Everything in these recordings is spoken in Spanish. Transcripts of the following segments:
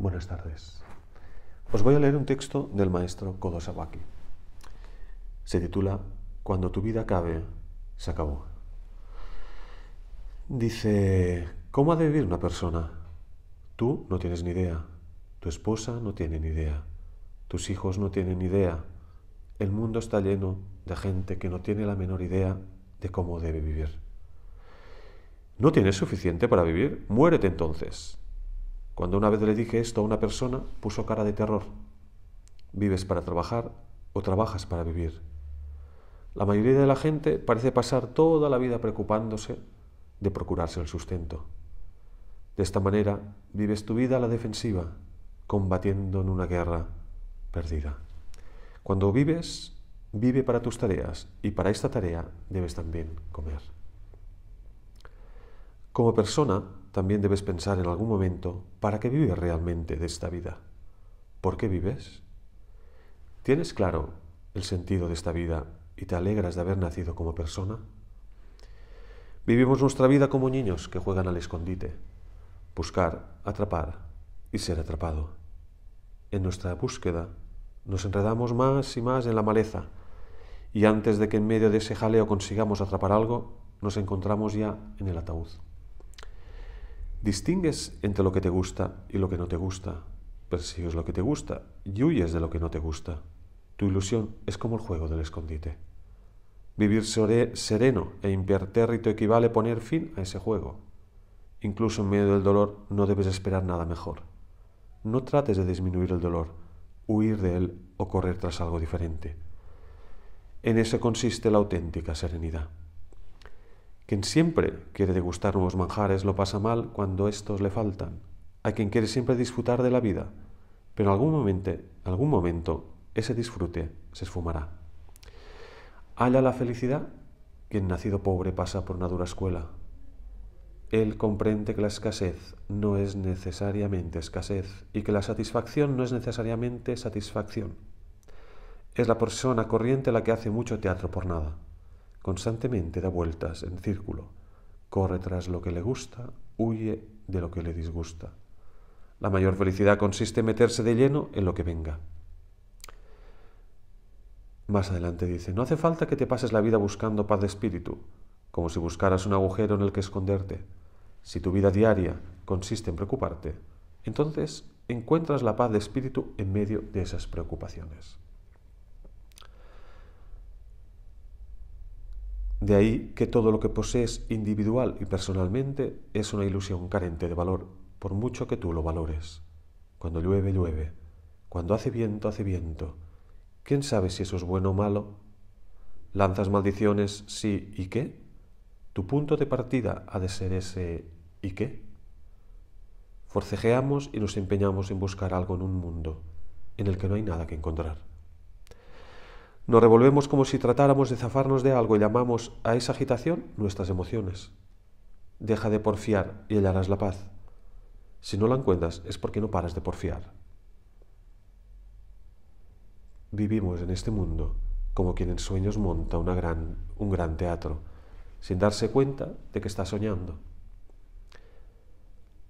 Buenas tardes. Os voy a leer un texto del maestro Kodosawaki. Se titula Cuando tu vida acabe, se acabó. Dice, ¿cómo ha de vivir una persona? Tú no tienes ni idea, tu esposa no tiene ni idea, tus hijos no tienen ni idea, el mundo está lleno de gente que no tiene la menor idea de cómo debe vivir. ¿No tienes suficiente para vivir? Muérete entonces. Cuando una vez le dije esto a una persona, puso cara de terror. ¿Vives para trabajar o trabajas para vivir? La mayoría de la gente parece pasar toda la vida preocupándose de procurarse el sustento. De esta manera, vives tu vida a la defensiva, combatiendo en una guerra perdida. Cuando vives, vive para tus tareas y para esta tarea debes también comer. Como persona, también debes pensar en algún momento para qué vives realmente de esta vida. ¿Por qué vives? ¿Tienes claro el sentido de esta vida y te alegras de haber nacido como persona? Vivimos nuestra vida como niños que juegan al escondite, buscar, atrapar y ser atrapado. En nuestra búsqueda nos enredamos más y más en la maleza y antes de que en medio de ese jaleo consigamos atrapar algo, nos encontramos ya en el ataúd. Distingues entre lo que te gusta y lo que no te gusta. Persigues lo que te gusta y huyes de lo que no te gusta. Tu ilusión es como el juego del escondite. Vivir sereno e impertérrito equivale poner fin a ese juego. Incluso en medio del dolor no debes esperar nada mejor. No trates de disminuir el dolor, huir de él o correr tras algo diferente. En eso consiste la auténtica serenidad. Quien siempre quiere degustar nuevos manjares lo pasa mal cuando estos le faltan. A quien quiere siempre disfrutar de la vida, pero algún momento, algún momento ese disfrute se esfumará. Halla la felicidad quien nacido pobre pasa por una dura escuela. Él comprende que la escasez no es necesariamente escasez y que la satisfacción no es necesariamente satisfacción. Es la persona corriente la que hace mucho teatro por nada. Constantemente da vueltas en círculo, corre tras lo que le gusta, huye de lo que le disgusta. La mayor felicidad consiste en meterse de lleno en lo que venga. Más adelante dice, no hace falta que te pases la vida buscando paz de espíritu, como si buscaras un agujero en el que esconderte. Si tu vida diaria consiste en preocuparte, entonces encuentras la paz de espíritu en medio de esas preocupaciones. De ahí que todo lo que posees individual y personalmente es una ilusión carente de valor, por mucho que tú lo valores. Cuando llueve, llueve. Cuando hace viento, hace viento. ¿Quién sabe si eso es bueno o malo? ¿Lanzas maldiciones, sí y qué? Tu punto de partida ha de ser ese ¿y qué? Forcejeamos y nos empeñamos en buscar algo en un mundo en el que no hay nada que encontrar. Nos revolvemos como si tratáramos de zafarnos de algo y llamamos a esa agitación nuestras emociones. Deja de porfiar y hallarás la paz. Si no la encuentras es porque no paras de porfiar. Vivimos en este mundo como quien en sueños monta un gran teatro, sin darse cuenta de que está soñando.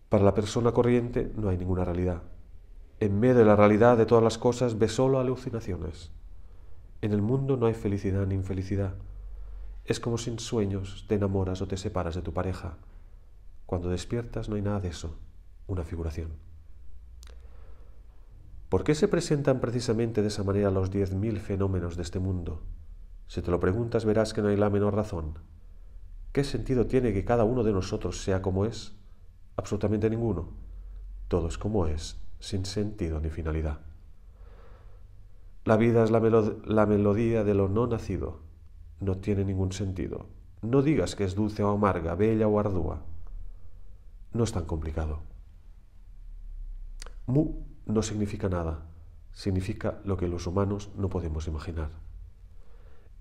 Para la persona corriente no hay ninguna realidad. En medio de la realidad de todas las cosas ve solo alucinaciones. En el mundo no hay felicidad ni infelicidad. Es como sin sueños te enamoras o te separas de tu pareja. Cuando despiertas no hay nada de eso, una figuración. ¿Por qué se presentan precisamente de esa manera los 10.000 fenómenos de este mundo? Si te lo preguntas verás que no hay la menor razón. ¿Qué sentido tiene que cada uno de nosotros sea como es? Absolutamente ninguno. Todo es como es, sin sentido ni finalidad. La vida es la, melodía de lo no nacido. No tiene ningún sentido. No digas que es dulce o amarga, bella o ardua. No es tan complicado. Mu no significa nada. Significa lo que los humanos no podemos imaginar.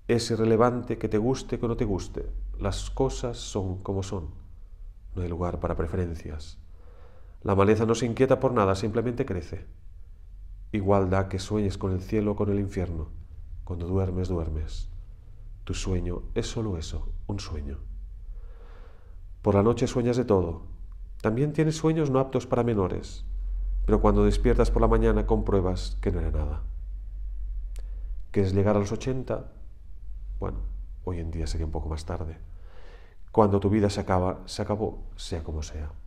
Es irrelevante que te guste o no te guste. Las cosas son como son. No hay lugar para preferencias. La maleza no se inquieta por nada, simplemente crece. Igual da que sueñes con el cielo o con el infierno. Cuando duermes, duermes. Tu sueño es solo eso, un sueño. Por la noche sueñas de todo. También tienes sueños no aptos para menores, pero cuando despiertas por la mañana compruebas que no era nada. ¿Quieres llegar a los 80? Bueno, hoy en día sería un poco más tarde. Cuando tu vida se acaba, se acabó, sea como sea.